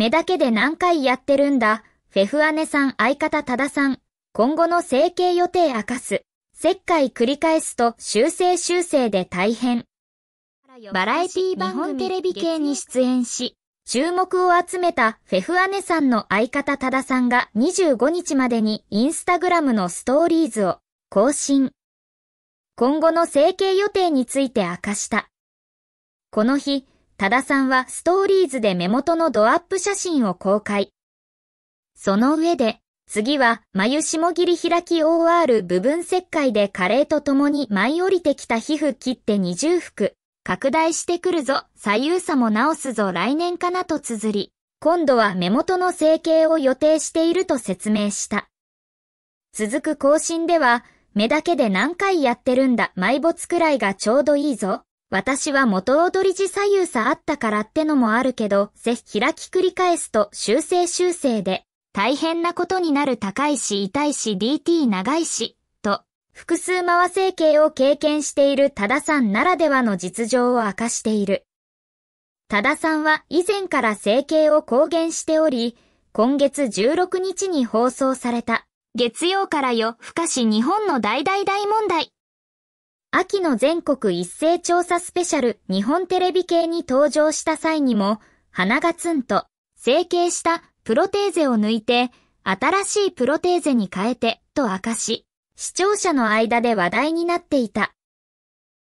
目だけで何回やってるんだ。フェフアネさん相方多田さん。今後の整形予定明かす。切開繰り返すと修正修正で大変。バラエティ番組テレビ系に出演し、注目を集めたフェフアネさんの相方多田さんが25日までにインスタグラムのストーリーズを更新。今後の整形予定について明かした。この日、多田さんはストーリーズで目元のドアップ写真を公開。その上で、次は眉下切り開き OR 部分切開で加齢ととに舞い降りてきた皮膚切って二重服。拡大してくるぞ、左右差も直すぞ来年かなと綴り、今度は目元の整形を予定していると説明した。続く更新では、目だけで何回やってるんだ埋没くらいがちょうどいいぞ。私は元踊り時左右差あったからってのもあるけど、ぜ開き繰り返すと修正修正で、大変なことになる高いし痛いし DT 長いし、と、複数回整形を経験している多田さんならではの実情を明かしている。多田さんは以前から整形を公言しており、今月16日に放送された、月曜からよ、不可視日本の大大大問題秋の全国一斉調査スペシャル日本テレビ系に登場した際にも、鼻がツンと成形したプロテーゼを抜いて、新しいプロテーゼに変えてと明かし、視聴者の間で話題になっていた。